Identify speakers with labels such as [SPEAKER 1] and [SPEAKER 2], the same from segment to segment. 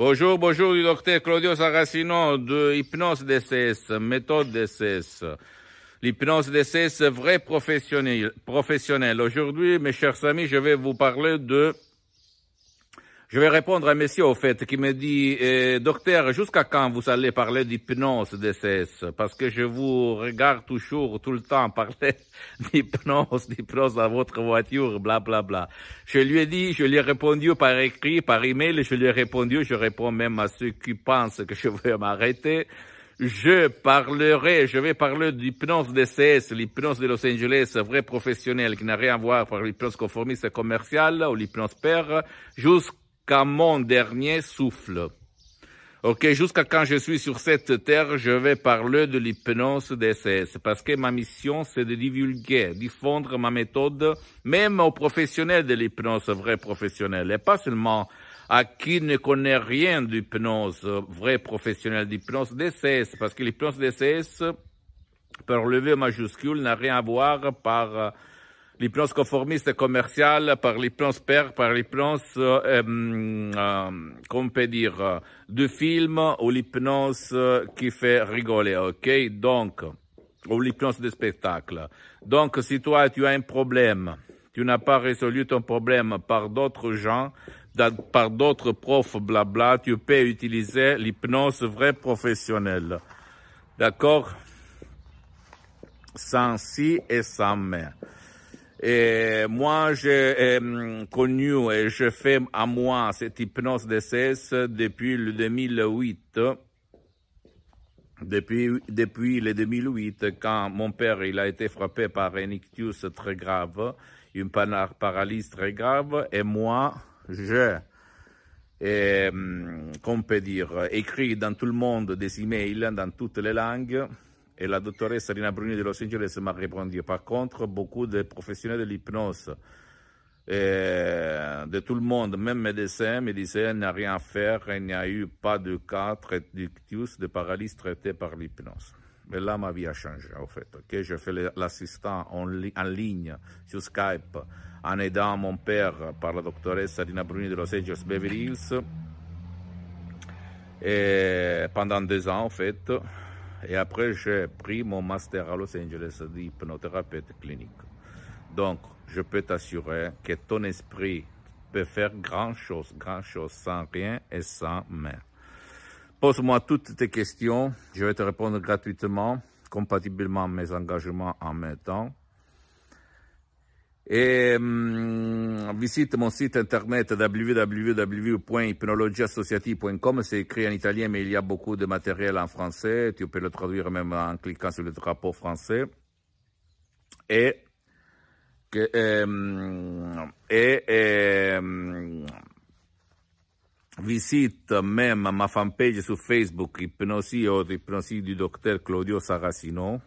[SPEAKER 1] Bonjour, bonjour du docteur Claudio Saracino de Hypnose DCS, méthode DCS. L'hypnose DCS, vrai professionnel. professionnel. Aujourd'hui, mes chers amis, je vais vous parler de je vais répondre à monsieur, au fait, qui me dit, eh, docteur, jusqu'à quand vous allez parler d'hypnose DCS Parce que je vous regarde toujours, tout le temps, parler d'hypnose, d'hypnose à votre voiture, bla bla bla. Je lui ai dit, je lui ai répondu par écrit, par email, je lui ai répondu, je réponds même à ceux qui pensent que je veux m'arrêter je parlerai, je vais parler d'hypnose DCS, l'hypnose de Los Angeles, vrai professionnel qui n'a rien à voir par l'hypnose conformiste commerciale ou l'hypnose père, jusqu'à qu'à mon dernier souffle. Ok, jusqu'à quand je suis sur cette terre, je vais parler de l'hypnose DCS parce que ma mission, c'est de divulguer, diffondre ma méthode, même aux professionnels de l'hypnose, vrais professionnels, et pas seulement à qui ne connaît rien d'hypnose, vrai professionnel d'hypnose DCS, parce que l'hypnose DCS, par le majuscule, n'a rien à voir par L'hypnose conformiste conformistes par l'hypnose plans par l'hypnose, plans, euh, euh, euh peut dire, euh, de film ou l'hypnose euh, qui fait rigoler, ok? Donc, ou l'hypnose de spectacle. Donc, si toi, tu as un problème, tu n'as pas résolu ton problème par d'autres gens, par d'autres profs, blabla, tu peux utiliser l'hypnose vraie professionnelle. D'accord? Sans si et sans mais. Et moi, j'ai euh, connu et je fais à moi cette hypnose de cesse depuis le 2008. Depuis, depuis le 2008, quand mon père il a été frappé par un ictus très grave, une paralysie très grave, et moi, je, et, hum, qu'on peut dire, écrit dans tout le monde des emails, dans toutes les langues, et la doctoresse Rina Bruni de Los Angeles m'a répondu. Par contre, beaucoup de professionnels de l'hypnose, euh, de tout le monde, même médecins, me disaient n'a rien à faire, il n'y a eu pas de cas de paralyses traités par l'hypnose. Mais là, ma vie a changé, en fait. que Je fais l'assistant en, en, ligne sur Skype en aidant mon père par la doctoresse Rina Bruni de Los Angeles Beverly Hills. Et pendant deux ans, en fait, et après, j'ai pris mon master à Los Angeles d'hypnothérapeute clinique. Donc, je peux t'assurer que ton esprit peut faire grand chose, grand chose sans rien et sans main. Pose-moi toutes tes questions. Je vais te répondre gratuitement, compatiblement à mes engagements en même temps. Et hum, visite mon site internet www.hypnologieassociative.com. C'est écrit en italien, mais il y a beaucoup de matériel en français. Tu peux le traduire même en cliquant sur le drapeau français. Et, euh, et, euh, visite même ma fanpage sur Facebook, Hypnosie ou oh, Hypnosie du docteur Claudio Saracino.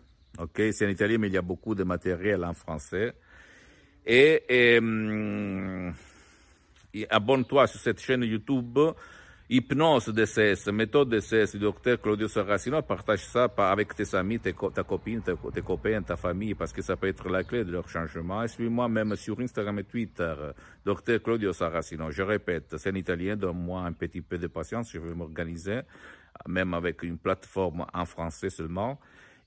[SPEAKER 1] c'est en italien, mais il y a beaucoup de matériel en français. Euh, et, abonne-toi sur cette chaîne YouTube Hypnose DCS, méthode DCS, docteur Claudio Saracino, partage ça avec tes amis, tes ta copine, tes, copains, ta famille, parce que ça peut être la clé de leur changement. Et suis-moi même sur Instagram et Twitter, docteur Claudio Saracino. Je répète, c'est en italien, donne-moi un petit peu de patience, je vais m'organiser, même avec une plateforme en français seulement.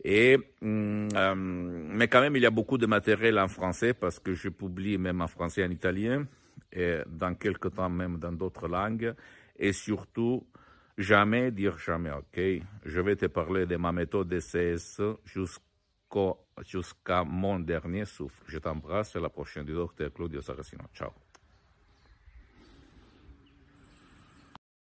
[SPEAKER 1] Et hum, hum, mais quand même, il y a beaucoup de matériel en français parce que je publie même en français et en italien, et dans quelques temps même dans d'autres langues. Et surtout, jamais dire jamais, ok Je vais te parler de ma méthode DCS jusqu'à mon dernier souffle. Je t'embrasse à la prochaine du docteur Claudio Saracino. Ciao